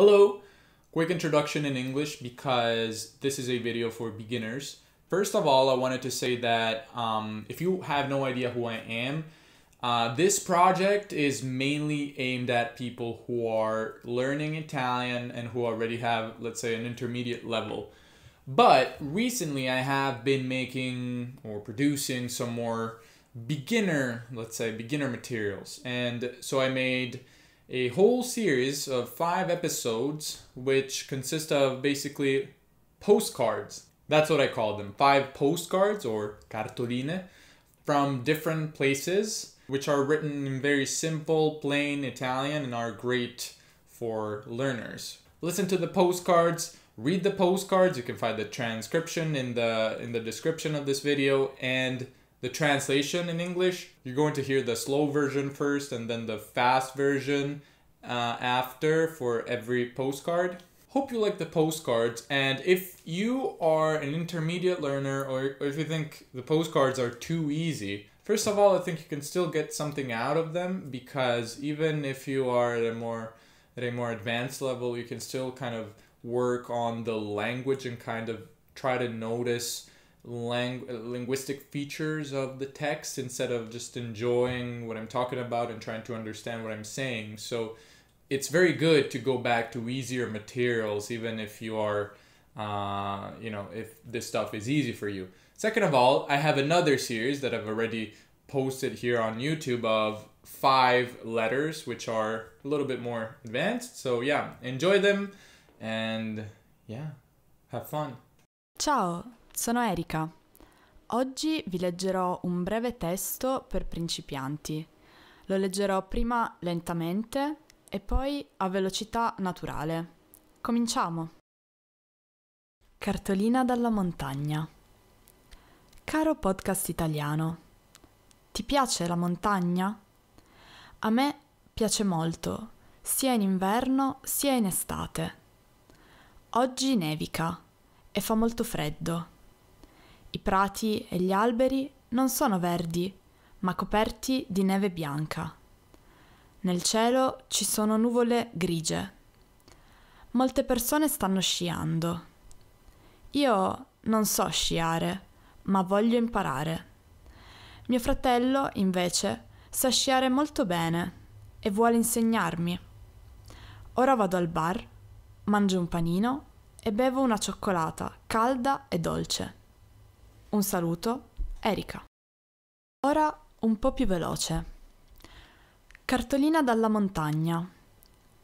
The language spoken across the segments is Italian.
Hello! Quick introduction in English because this is a video for beginners. First of all, I wanted to say that um, if you have no idea who I am, uh, this project is mainly aimed at people who are learning Italian and who already have, let's say, an intermediate level. But recently I have been making or producing some more beginner, let's say, beginner materials. And so I made a whole series of five episodes, which consist of basically postcards. That's what I call them five postcards or cartoline from different places, which are written in very simple, plain Italian and are great for learners. Listen to the postcards, read the postcards. You can find the transcription in the in the description of this video and the translation in English, you're going to hear the slow version first and then the fast version uh, after for every postcard. Hope you like the postcards, and if you are an intermediate learner or, or if you think the postcards are too easy, first of all, I think you can still get something out of them because even if you are at a more at a more advanced level, you can still kind of work on the language and kind of try to notice lang- linguistic features of the text instead of just enjoying what I'm talking about and trying to understand what I'm saying. So it's very good to go back to easier materials, even if you are, uh, you know, if this stuff is easy for you. Second of all, I have another series that I've already posted here on YouTube of five letters, which are a little bit more advanced. So yeah, enjoy them and yeah, have fun. Ciao. sono Erika. Oggi vi leggerò un breve testo per principianti. Lo leggerò prima lentamente e poi a velocità naturale. Cominciamo. Cartolina dalla montagna. Caro podcast italiano, ti piace la montagna? A me piace molto, sia in inverno sia in estate. Oggi nevica e fa molto freddo. I prati e gli alberi non sono verdi, ma coperti di neve bianca. Nel cielo ci sono nuvole grigie. Molte persone stanno sciando. Io non so sciare, ma voglio imparare. Mio fratello, invece, sa sciare molto bene e vuole insegnarmi. Ora vado al bar, mangio un panino e bevo una cioccolata calda e dolce. Un saluto, Erika. Ora un po' più veloce. Cartolina dalla montagna.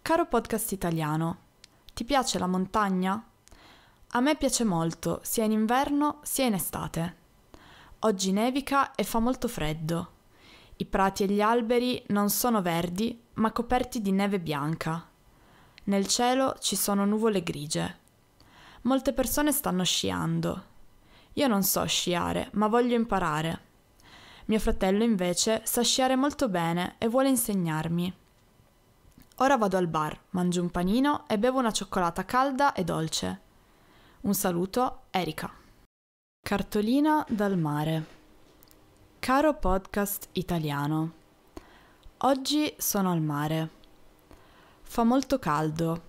Caro podcast italiano, ti piace la montagna? A me piace molto, sia in inverno sia in estate. Oggi nevica e fa molto freddo. I prati e gli alberi non sono verdi, ma coperti di neve bianca. Nel cielo ci sono nuvole grigie. Molte persone stanno sciando. Io non so sciare, ma voglio imparare. Mio fratello invece sa sciare molto bene e vuole insegnarmi. Ora vado al bar, mangio un panino e bevo una cioccolata calda e dolce. Un saluto, Erika. Cartolina dal mare. Caro podcast italiano. Oggi sono al mare. Fa molto caldo.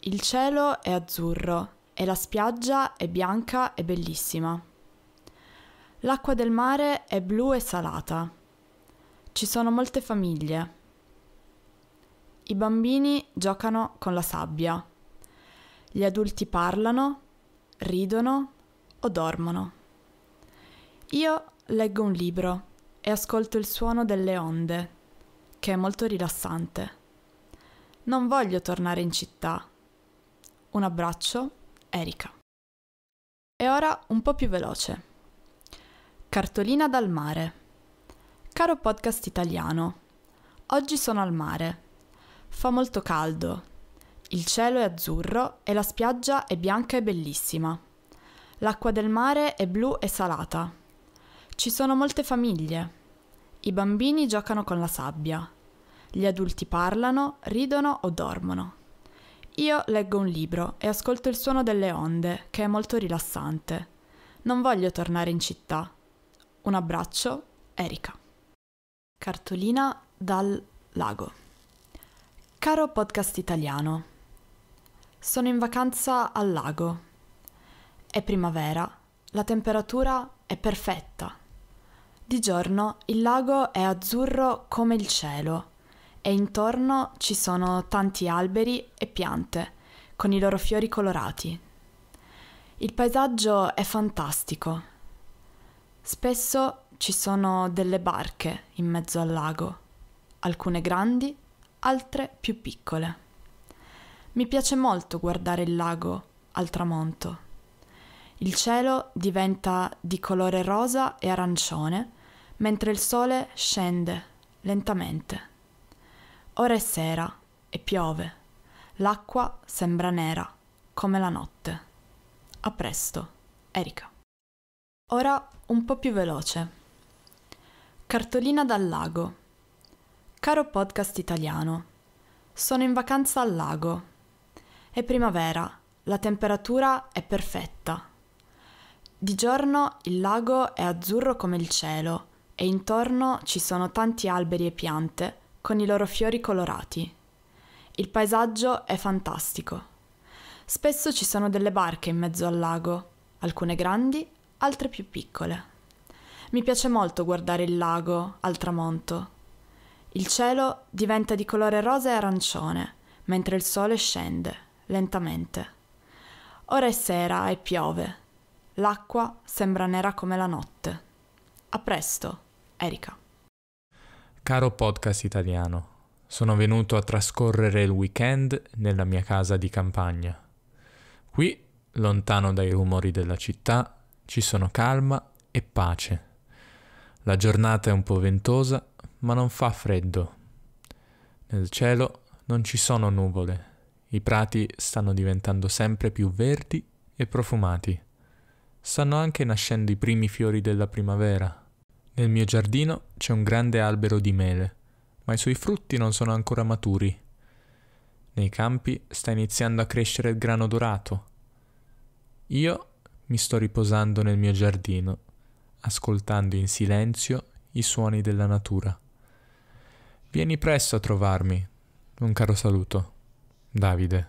Il cielo è azzurro e la spiaggia è bianca e bellissima. L'acqua del mare è blu e salata. Ci sono molte famiglie. I bambini giocano con la sabbia. Gli adulti parlano, ridono o dormono. Io leggo un libro e ascolto il suono delle onde, che è molto rilassante. Non voglio tornare in città. Un abbraccio Erika. E ora un po' più veloce. Cartolina dal mare. Caro podcast italiano, oggi sono al mare. Fa molto caldo. Il cielo è azzurro e la spiaggia è bianca e bellissima. L'acqua del mare è blu e salata. Ci sono molte famiglie. I bambini giocano con la sabbia. Gli adulti parlano, ridono o dormono. Io leggo un libro e ascolto il suono delle onde, che è molto rilassante. Non voglio tornare in città. Un abbraccio, Erika. Cartolina dal lago. Caro podcast italiano, sono in vacanza al lago. È primavera, la temperatura è perfetta. Di giorno il lago è azzurro come il cielo e intorno ci sono tanti alberi e piante con i loro fiori colorati. Il paesaggio è fantastico. Spesso ci sono delle barche in mezzo al lago, alcune grandi, altre più piccole. Mi piace molto guardare il lago al tramonto. Il cielo diventa di colore rosa e arancione, mentre il sole scende lentamente. Ora è sera e piove. L'acqua sembra nera, come la notte. A presto, Erika. Ora un po' più veloce. Cartolina dal lago. Caro podcast italiano, sono in vacanza al lago. È primavera, la temperatura è perfetta. Di giorno il lago è azzurro come il cielo e intorno ci sono tanti alberi e piante con i loro fiori colorati. Il paesaggio è fantastico. Spesso ci sono delle barche in mezzo al lago, alcune grandi, altre più piccole. Mi piace molto guardare il lago al tramonto. Il cielo diventa di colore rosa e arancione, mentre il sole scende, lentamente. Ora è sera e piove. L'acqua sembra nera come la notte. A presto, Erika. Caro podcast italiano, sono venuto a trascorrere il weekend nella mia casa di campagna. Qui, lontano dai rumori della città, ci sono calma e pace. La giornata è un po' ventosa, ma non fa freddo. Nel cielo non ci sono nuvole. I prati stanno diventando sempre più verdi e profumati. Stanno anche nascendo i primi fiori della primavera. Nel mio giardino c'è un grande albero di mele, ma i suoi frutti non sono ancora maturi. Nei campi sta iniziando a crescere il grano dorato. Io mi sto riposando nel mio giardino, ascoltando in silenzio i suoni della natura. Vieni presto a trovarmi. Un caro saluto. Davide.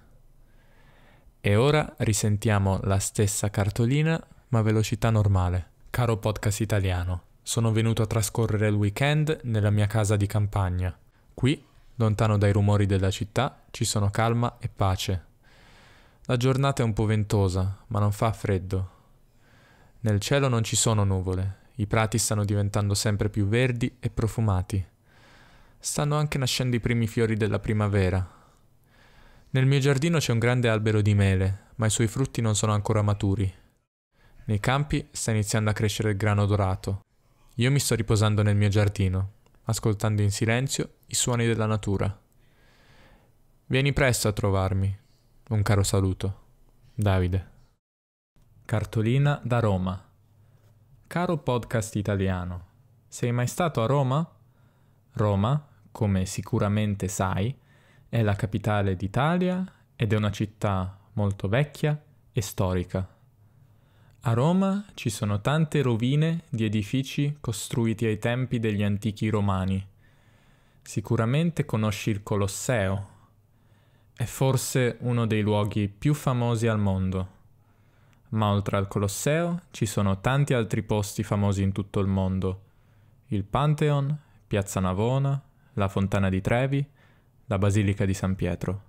E ora risentiamo la stessa cartolina, ma velocità normale. Caro podcast italiano. Sono venuto a trascorrere il weekend nella mia casa di campagna. Qui, lontano dai rumori della città, ci sono calma e pace. La giornata è un po' ventosa, ma non fa freddo. Nel cielo non ci sono nuvole, i prati stanno diventando sempre più verdi e profumati. Stanno anche nascendo i primi fiori della primavera. Nel mio giardino c'è un grande albero di mele, ma i suoi frutti non sono ancora maturi. Nei campi sta iniziando a crescere il grano dorato, io mi sto riposando nel mio giardino, ascoltando in silenzio i suoni della natura. Vieni presto a trovarmi. Un caro saluto. Davide. Cartolina da Roma. Caro podcast italiano, sei mai stato a Roma? Roma, come sicuramente sai, è la capitale d'Italia ed è una città molto vecchia e storica. A Roma ci sono tante rovine di edifici costruiti ai tempi degli antichi romani. Sicuramente conosci il Colosseo. È forse uno dei luoghi più famosi al mondo. Ma oltre al Colosseo ci sono tanti altri posti famosi in tutto il mondo. Il Pantheon, Piazza Navona, la Fontana di Trevi, la Basilica di San Pietro.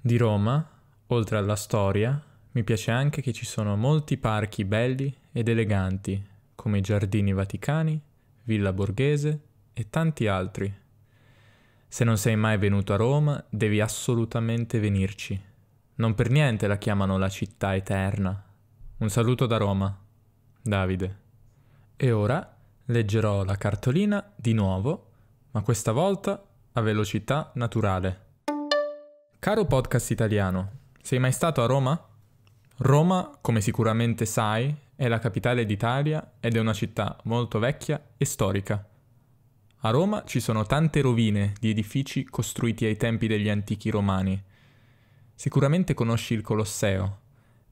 Di Roma, oltre alla storia, mi piace anche che ci sono molti parchi belli ed eleganti, come i Giardini Vaticani, Villa Borghese e tanti altri. Se non sei mai venuto a Roma, devi assolutamente venirci. Non per niente la chiamano la città eterna. Un saluto da Roma. Davide. E ora leggerò la cartolina di nuovo, ma questa volta a velocità naturale. Caro podcast italiano, sei mai stato a Roma? Roma, come sicuramente sai, è la capitale d'Italia ed è una città molto vecchia e storica. A Roma ci sono tante rovine di edifici costruiti ai tempi degli antichi romani. Sicuramente conosci il Colosseo,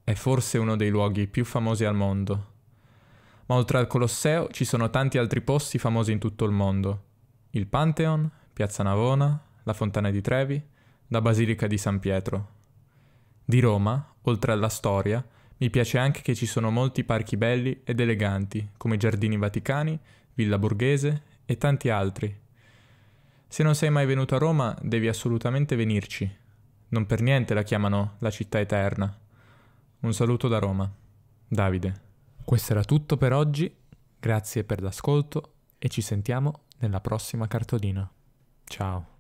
è forse uno dei luoghi più famosi al mondo. Ma oltre al Colosseo ci sono tanti altri posti famosi in tutto il mondo. Il Pantheon, Piazza Navona, la Fontana di Trevi, la Basilica di San Pietro. Di Roma oltre alla storia, mi piace anche che ci sono molti parchi belli ed eleganti, come Giardini Vaticani, Villa Borghese e tanti altri. Se non sei mai venuto a Roma, devi assolutamente venirci. Non per niente la chiamano la città eterna. Un saluto da Roma. Davide. Questo era tutto per oggi, grazie per l'ascolto e ci sentiamo nella prossima cartolina. Ciao.